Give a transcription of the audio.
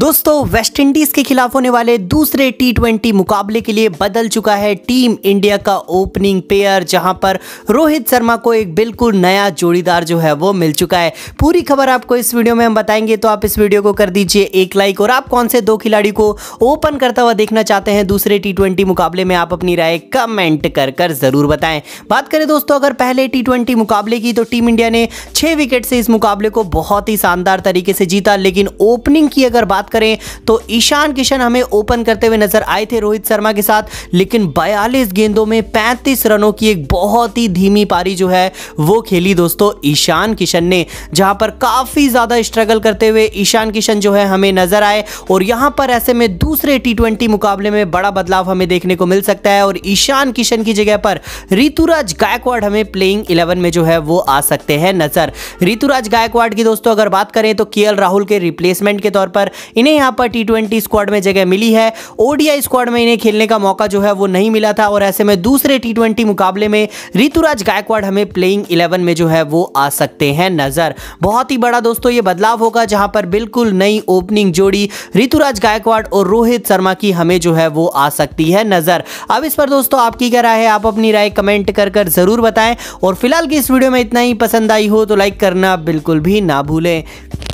दोस्तों वेस्टइंडीज के खिलाफ होने वाले दूसरे टी मुकाबले के लिए बदल चुका है टीम इंडिया का ओपनिंग पेयर जहां पर रोहित शर्मा को एक बिल्कुल नया जोड़ीदार जो है वो मिल चुका है पूरी खबर आपको इस वीडियो में हम बताएंगे तो आप इस वीडियो को कर दीजिए एक लाइक और आप कौन से दो खिलाड़ी को ओपन करता हुआ देखना चाहते हैं दूसरे टी मुकाबले में आप अपनी राय कमेंट कर कर जरूर बताएं बात करें दोस्तों अगर पहले टी मुकाबले की तो टीम इंडिया ने छह विकेट से इस मुकाबले को बहुत ही शानदार तरीके से जीता लेकिन ओपनिंग की अगर बात करें तो ईशान किशन हमें ओपन करते हुए नजर आए थे रोहित शर्मा के साथ लेकिन बयालीस गेंदों में पैंतीस रनों की एक बहुत ही धीमी पारी जो है वो खेली दोस्तों ईशान किशन ने जहां पर काफी ज्यादा स्ट्रगल करते हुए ईशान किशन जो है हमें नजर आए और यहां पर ऐसे में दूसरे टी मुकाबले में बड़ा बदलाव हमें देखने को मिल सकता है और ईशान किशन की जगह पर ऋतुराज गायकवाड़ हमें प्लेइंग इलेवन में जो है वो आ सकते हैं नजर ऋतुराज गायकवाड़ की दोस्तों अगर बात करें तो के राहुल के रिप्लेसमेंट के तौर पर इन्हें यहाँ पर टी ट्वेंटी स्क्वाड में जगह मिली है ओडीआई स्क्वाड में इन्हें खेलने का मौका जो है वो नहीं मिला था और ऐसे में दूसरे टी ट्वेंटी मुकाबले में ऋतुराज गायकवाड़ हमें प्लेइंग इलेवन में जो है वो आ सकते हैं नजर बहुत ही बड़ा दोस्तों ये बदलाव होगा जहां पर बिल्कुल नई ओपनिंग जोड़ी ऋतुराज गायकवाड़ और रोहित शर्मा की हमें जो है वो आ सकती है नजर अब इस पर दोस्तों आपकी क्या राय है आप अपनी राय कमेंट कर कर जरूर बताएं और फिलहाल की इस वीडियो में इतना ही पसंद आई हो तो लाइक करना बिल्कुल भी ना भूलें